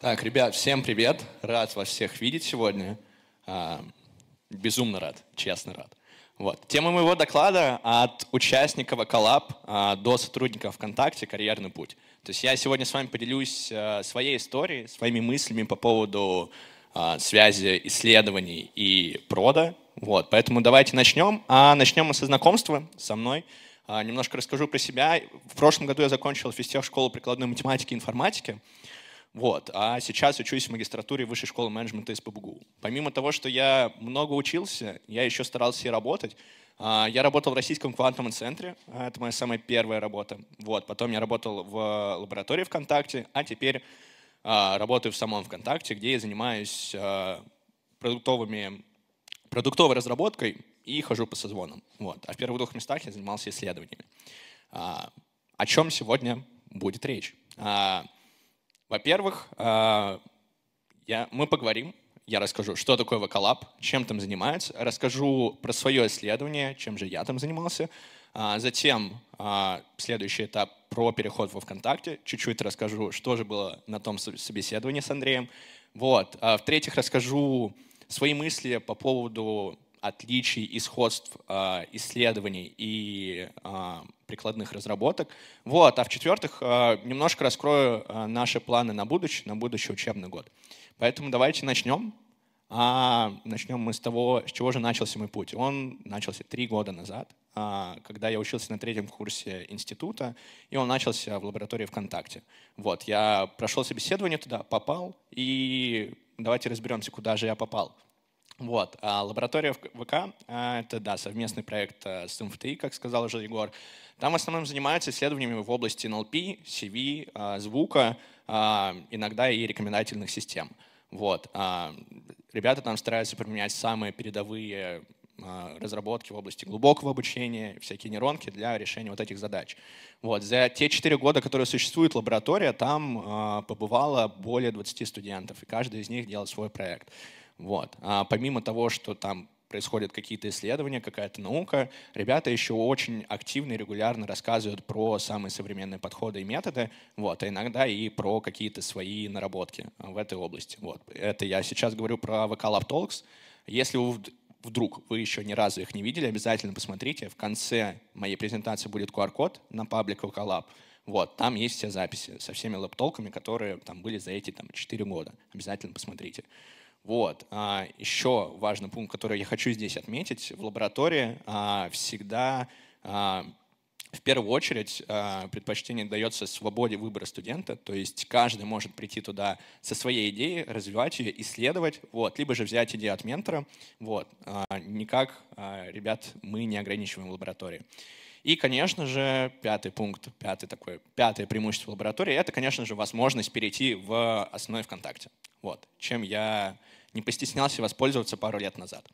Так, ребят, всем привет. Рад вас всех видеть сегодня. А, безумно рад, честно рад. Вот. Тема моего доклада от участников коллаб а, до сотрудников ВКонтакте «Карьерный путь». То есть я сегодня с вами поделюсь а, своей историей, своими мыслями по поводу связи исследований и прода. Вот. Поэтому давайте начнем. А начнем мы со знакомства со мной. Немножко расскажу про себя. В прошлом году я закончил физтех школу прикладной математики и информатики. Вот. А сейчас учусь в магистратуре Высшей школы менеджмента СПбГУ. Помимо того, что я много учился, я еще старался и работать. А, я работал в российском квантовом центре, а, это моя самая первая работа. Вот. Потом я работал в лаборатории ВКонтакте, а теперь а, работаю в самом ВКонтакте, где я занимаюсь продуктовыми, продуктовой разработкой и хожу по созвонам. Вот. А в первых двух местах я занимался исследованиями. О чем сегодня будет речь? Во-первых, а, я, мы поговорим, я расскажу, что такое Вакалаб, чем там занимаюсь, расскажу про свое исследование, чем же я там занимался, а Затем а, следующий этап про переход во ВКонтакте. Чуть-чуть расскажу, что же было на том собеседовании с Андреем. Вот. В-третьих, расскажу свои мысли по поводу отличий и сходств исследований и прикладных разработок. Вот. А в-четвертых, э, немножко раскрою э, наши планы на будущее, на будущий учебный год. Поэтому давайте начнем. А начнем мы с того, с чего же начался мой путь. Он начался три года назад, а, когда я учился на третьем курсе института, и он начался в лаборатории ВКонтакте. Вот, я прошел собеседование туда, попал, и давайте разберемся, куда же я попал. Вот, а лаборатория ВК — а, это, да, совместный проект э, с МФТИ, как сказал уже Егор. Там в основном занимаются исследованиями в области NLP, CV, а, звука, иногда и рекомендательных систем. Вот. Ребята там стараются применять самые передовые разработки в области глубокого обучения, всякие нейронки для решения вот этих задач. Вот. За те четыре года, которые существует лаборатория, там побывало более 20 студентов, и каждый из них делал свой проект. Вот. А помимо того, что там происходят какие-то исследования, какая-то наука, ребята еще очень активно и регулярно рассказывают про самые современные подходы и методы, вот, а иногда и про какие-то свои наработки а, в этой области. Вот. Это я сейчас говорю про VK Lab Talks. Если вы вдруг вы еще ни разу их не видели, обязательно посмотрите. В конце моей презентации будет QR-код на паблик VK Вот, там есть все записи со всеми лэптолками, которые там были за эти там, 4 года. Обязательно посмотрите. Вот. А, еще важный пункт, который я хочу здесь отметить. В лаборатории а, всегда а, в первую очередь предпочтение дается свободе выбора студента, то есть каждый может прийти туда со своей идеей, развивать ее, исследовать, вот, либо же взять идею от ментора. Вот. Никак, ребят, мы не ограничиваем лаборатории. И, конечно же, пятый пункт, пятый такой, пятое преимущество лаборатории, это, конечно же, возможность перейти в основной ВКонтакте. Вот, чем я не постеснялся воспользоваться пару лет назад.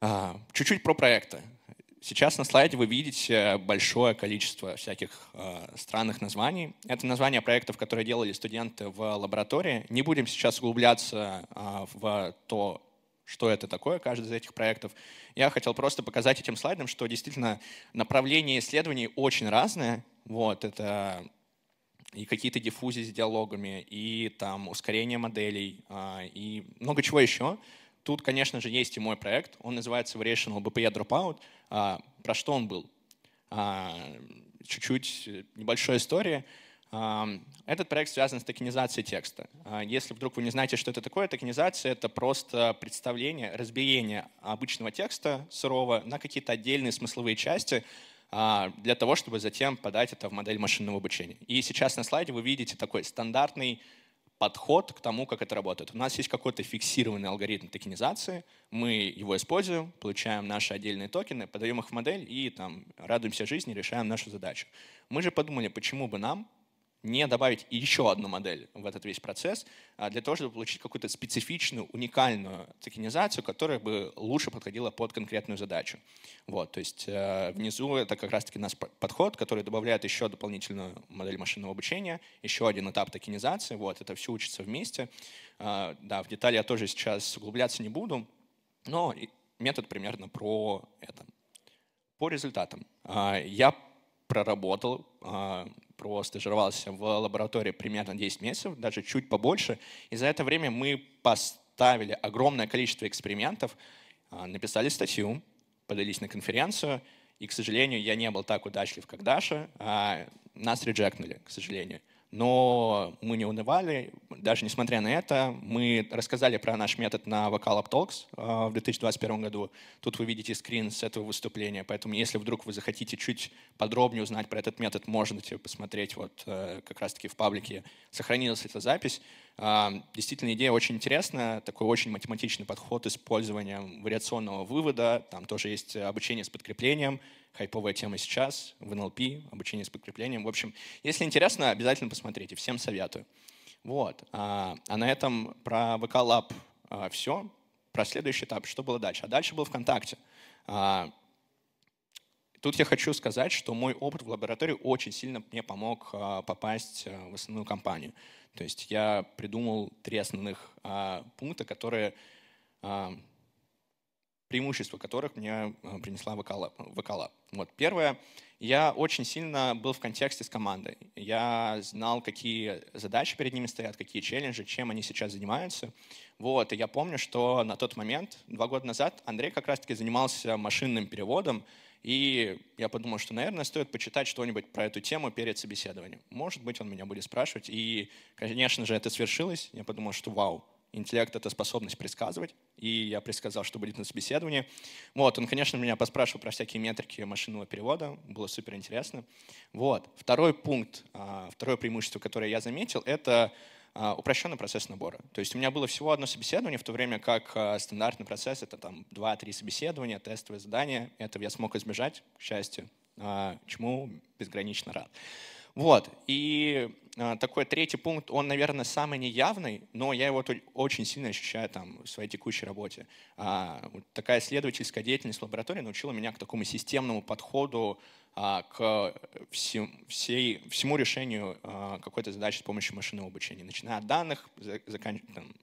А, чуть-чуть про проекты. Сейчас на слайде вы видите большое количество всяких а, странных названий. Это названия проектов, которые делали студенты в лаборатории. Не будем сейчас углубляться а, в то, что это такое, каждый из этих проектов. Я хотел просто показать этим слайдом, что действительно направления исследований очень разные. Вот, это и какие-то диффузии с диалогами, и там ускорение моделей, а, и много чего еще. Тут, конечно же, есть и мой проект. Он называется Variational BPE Dropout. А, про что он был? А, чуть-чуть небольшая история. Этот проект связан с токенизацией текста. Если вдруг вы не знаете, что это такое, токенизация — это просто представление, разбиение обычного текста сырого на какие-то отдельные смысловые части — а, для того, чтобы затем подать это в модель машинного обучения. И сейчас на слайде вы видите такой стандартный подход к тому, как это работает. У нас есть какой-то фиксированный алгоритм токенизации, мы его используем, получаем наши отдельные токены, подаем их в модель и там радуемся жизни, решаем нашу задачу. Мы же подумали, почему бы нам не добавить еще одну модель в этот весь процесс, а, для того, чтобы получить какую-то специфичную, уникальную токенизацию, которая бы лучше подходила под конкретную задачу. Вот, то есть э, внизу это как раз-таки наш подход, который добавляет еще дополнительную модель машинного обучения, еще один этап токенизации, вот, это все учится вместе. А, да, в детали я тоже сейчас углубляться не буду, но метод примерно про это. По результатам. А, я проработал простажировался в лаборатории примерно 10 месяцев, даже чуть побольше. И за это время мы поставили огромное количество экспериментов, а, написали статью, подались на конференцию, и, к сожалению, я не был так удачлив, как Даша. А нас реджекнули, к сожалению. Но мы не унывали, даже несмотря на это, мы рассказали про наш метод на Vocal Up Talks э, в 2021 году. Тут вы видите скрин с этого выступления, поэтому если вдруг вы захотите чуть подробнее узнать про этот метод, можете посмотреть вот э, как раз-таки в паблике, сохранилась эта запись. Э, действительно, идея очень интересная, такой очень математичный подход использованием вариационного вывода, там тоже есть обучение с подкреплением, хайповая тема сейчас в НЛП, обучение с подкреплением. В общем, если интересно, обязательно посмотрите, всем советую. Вот. А, а на этом про VK Lab все. Про следующий этап, что было дальше? А дальше был ВКонтакте. А, тут я хочу сказать, что мой опыт в лаборатории очень сильно мне помог а, попасть в основную компанию. То есть я придумал три основных пункта, которые преимущества которых мне э, принесла Вокала. Вот. Первое, я очень сильно был в контексте с командой. Я знал, какие задачи перед ними стоят, какие челленджи, чем они сейчас занимаются. Вот. И я помню, что на тот момент, два года назад, Андрей как раз-таки занимался машинным переводом, и я подумал, что, наверное, стоит почитать что-нибудь про эту тему перед собеседованием. Может быть, он меня будет спрашивать. И, конечно же, это свершилось. Я подумал, что вау, Интеллект — это способность предсказывать. И я предсказал, что будет на собеседовании. Вот, он, конечно, меня поспрашивал про всякие метрики машинного перевода. Было супер интересно. Вот. Второй пункт, а, второе преимущество, которое я заметил, это а, упрощенный процесс набора. То есть у меня было всего одно собеседование, в то время как а, стандартный процесс — это там 2-3 собеседования, тестовые задания. Этого я смог избежать, к счастью, чему безгранично рад. Вот, и а, такой третий пункт, он, наверное, самый неявный, но я его очень сильно ощущаю там в своей текущей работе. А, такая исследовательская деятельность в лаборатории научила меня к такому системному подходу а, к всей, всему решению какой-то задачи с помощью машинного обучения, начиная от данных,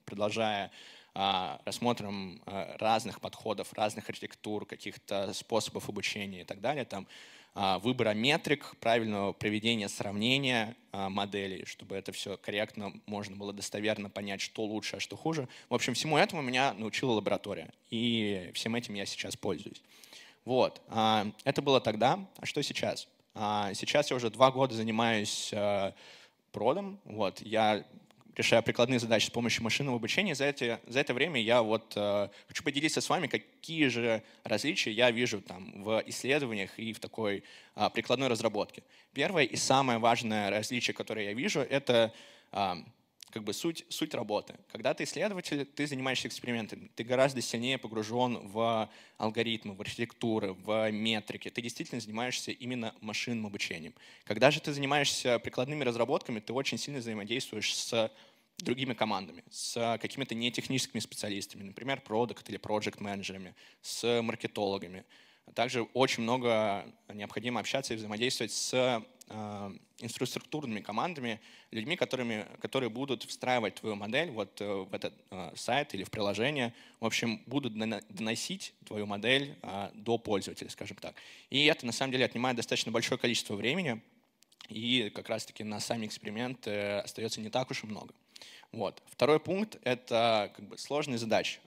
продолжая рассмотром разных подходов, разных архитектур, каких-то способов обучения и так далее. Там, а, выбора метрик, правильного проведения сравнения а, моделей, чтобы это все корректно, можно было достоверно понять, что лучше, а что хуже. В общем, всему этому меня научила лаборатория, и всем этим я сейчас пользуюсь. Вот, а, это было тогда, а что сейчас? Сейчас я уже два года занимаюсь э, продом, вот, я решая прикладные задачи с помощью машинного обучения, за, эти, за это время я вот э, хочу поделиться с вами, какие же различия я вижу там в исследованиях и в такой э, прикладной разработке. Первое и самое важное различие, которое я вижу, это э, как бы суть, суть работы. Когда ты исследователь, ты занимаешься экспериментами, ты гораздо сильнее погружен в алгоритмы, в архитектуры, в метрики. Ты действительно занимаешься именно машинным обучением. Когда же ты занимаешься прикладными разработками, ты очень сильно взаимодействуешь с другими командами, с какими-то нетехническими специалистами, например, продукт или проект менеджерами, с маркетологами. Также очень много необходимо общаться и взаимодействовать с Э, инфраструктурными командами, людьми, которыми, которые будут встраивать твою модель вот э, в этот э, сайт или в приложение. В общем, будут доносить твою модель до пользователя, скажем так. И это, на самом деле, отнимает достаточно большое количество времени, и как раз-таки на сами эксперименты остается не так уж и много. Вот. Второй пункт — это как бы, сложные задачи.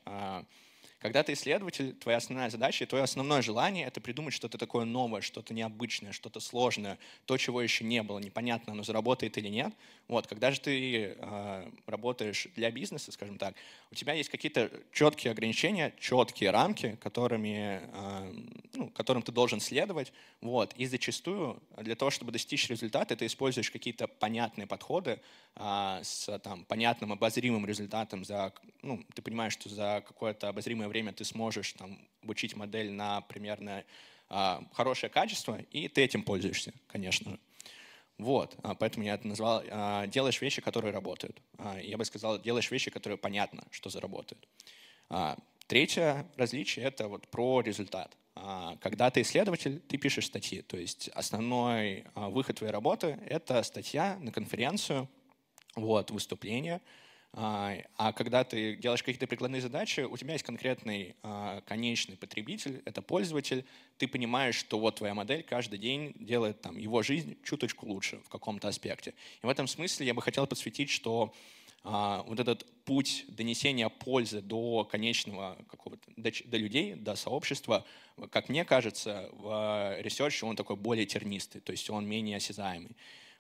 Когда ты исследователь, твоя основная задача и твое основное желание — это придумать что-то такое новое, что-то необычное, что-то сложное, то, чего еще не было, непонятно, оно заработает или нет. Вот, когда же ты э, работаешь для бизнеса, скажем так, у тебя есть какие-то четкие ограничения, четкие рамки, которыми, э, ну, которым ты должен следовать. Вот, и зачастую для того, чтобы достичь результата, ты используешь какие-то понятные подходы э, с там, понятным обозримым результатом. За, ну, ты понимаешь, что за какое-то обозримое время ты сможешь там, обучить модель на примерно а, хорошее качество, и ты этим пользуешься, конечно же. Вот, а, поэтому я это назвал а, «делаешь вещи, которые работают». А, я бы сказал, делаешь вещи, которые понятно, что заработают. А, третье различие — это вот про результат. А, когда ты исследователь, ты пишешь статьи. То есть основной а, выход твоей работы — это статья на конференцию, вот, выступление — а, а когда ты делаешь какие-то прикладные задачи, у тебя есть конкретный а, конечный потребитель, это пользователь, ты понимаешь, что вот твоя модель каждый день делает там, его жизнь чуточку лучше в каком-то аспекте. И в этом смысле я бы хотел подсветить, что а, вот этот путь донесения пользы до конечного какого-то, до, до людей, до сообщества, как мне кажется, в ресерче он такой более тернистый, то есть он менее осязаемый.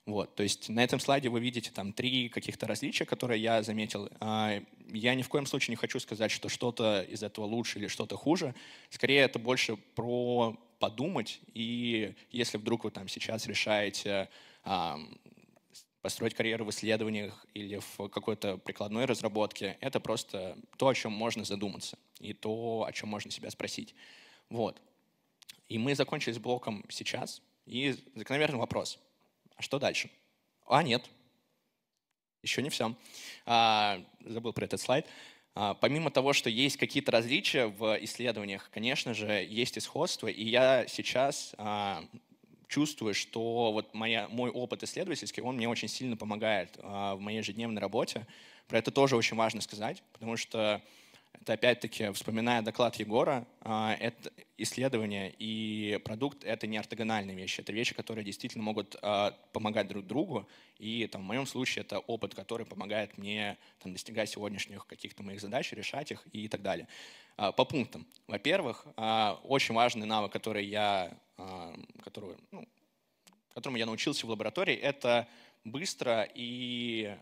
Вот, то есть на этом слайде вы видите там три каких-то различия, которые я заметил. А, я ни в коем случае не хочу сказать, что что-то из этого лучше или что-то хуже. Скорее, это больше про подумать. И если вдруг вы там сейчас решаете а, построить карьеру в исследованиях или в какой-то прикладной разработке, это просто то, о чем можно задуматься и то, о чем можно себя спросить. Вот. И мы закончили с блоком сейчас. И закономерный вопрос. А что дальше? А, нет. Еще не все. А, забыл про этот слайд. А, помимо того, что есть какие-то различия в исследованиях, конечно же, есть и сходство. И я сейчас а, чувствую, что вот моя, мой опыт исследовательский, он мне очень сильно помогает а, в моей ежедневной работе. Про это тоже очень важно сказать, потому что это опять-таки, вспоминая доклад Егора, а, это исследование и продукт — это не ортогональные вещи. Это вещи, которые действительно могут а, помогать друг другу. И там, в моем случае это опыт, который помогает мне там, достигать сегодняшних каких-то моих задач, решать их и так далее. А, по пунктам. Во-первых, очень важный навык, который я, который, ну, которому я научился в лаборатории, это быстро и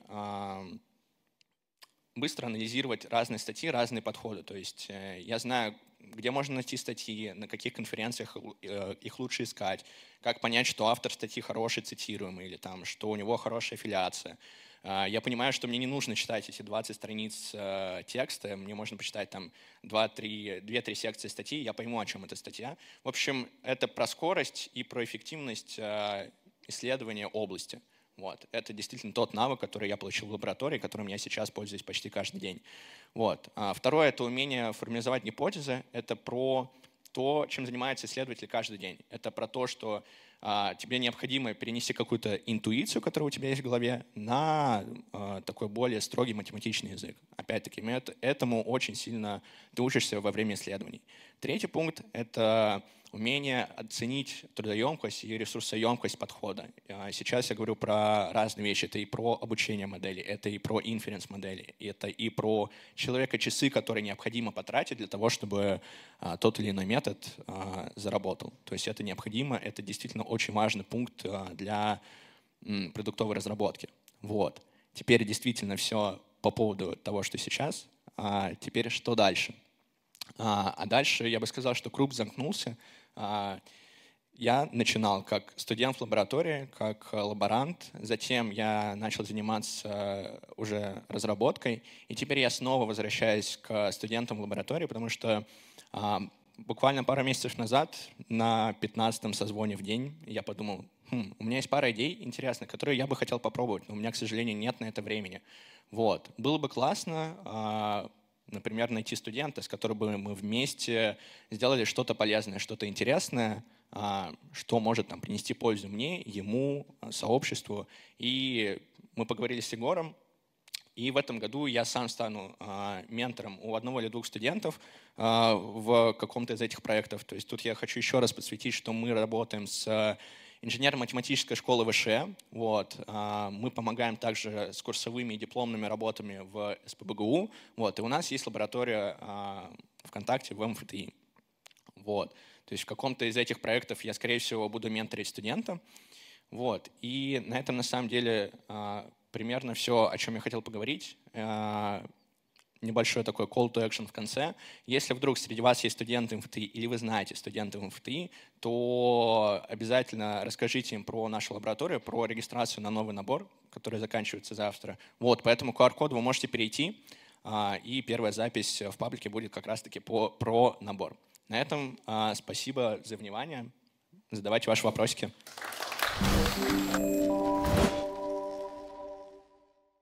быстро анализировать разные статьи, разные подходы. То есть э, я знаю, где можно найти статьи, на каких конференциях э, их лучше искать, как понять, что автор статьи хороший, цитируемый, или там, что у него хорошая аффилиация. А, я понимаю, что мне не нужно читать эти 20 страниц э, текста, мне можно почитать там 2-3 секции статьи, я пойму, о чем эта статья. В общем, это про скорость и про эффективность исследования области – вот. Это действительно тот навык, который я получил в лаборатории, которым я сейчас пользуюсь почти каждый день. Вот. А второе — это умение формализовать гипотезы. Это про то, чем занимается исследователь каждый день. Это про то, что а, тебе необходимо перенести какую-то интуицию, которая у тебя есть в голове, на а, такой более строгий математичный язык. Опять-таки, этому очень сильно ты учишься во время исследований. Третий пункт — это умение оценить трудоемкость и ресурсоемкость подхода. А сейчас я говорю про разные вещи. Это и про обучение модели, это и про инференс модели, это и про человека часы, которые необходимо потратить для того, чтобы а, тот или иной метод а, заработал. То есть это необходимо, это действительно очень важный пункт для продуктовой разработки. Вот. Теперь действительно все по поводу того, что сейчас. А теперь что дальше? А дальше я бы сказал, что круг замкнулся а, я начинал как студент в лаборатории, как э, лаборант. Затем я начал заниматься э, уже разработкой. И теперь я снова возвращаюсь к студентам в лаборатории, потому что а, буквально пару месяцев назад на 15-м созвоне в день я подумал, хм, у меня есть пара идей интересных, которые я бы хотел попробовать, но у меня, к сожалению, нет на это времени. Вот. Было бы классно а, например, найти студента, с которым бы мы вместе сделали что-то полезное, что-то интересное, а, что может там, принести пользу мне, ему, а, сообществу. И мы поговорили с Егором, и в этом году я сам стану э, ментором у одного или двух студентов э, в каком-то из этих проектов. То есть тут я хочу еще раз подсветить, что мы работаем с инженерно-математической школы ВШЭ. Вот. А, мы помогаем также с курсовыми и дипломными работами в СПБГУ. Вот. И у нас есть лаборатория а, ВКонтакте в МФТИ. Вот. То есть в каком-то из этих проектов я, скорее всего, буду менторить студента. Вот. И на этом, на самом деле, а, примерно все, о чем я хотел поговорить небольшой такой call to action в конце. Если вдруг среди вас есть студенты МФТИ или вы знаете студентов МФТИ, то обязательно расскажите им про нашу лабораторию, про регистрацию на новый набор, который заканчивается завтра. Вот, поэтому QR-код вы можете перейти, а, и первая запись в паблике будет как раз-таки по, про набор. На этом а, спасибо за внимание. Задавайте ваши вопросики. Thank you.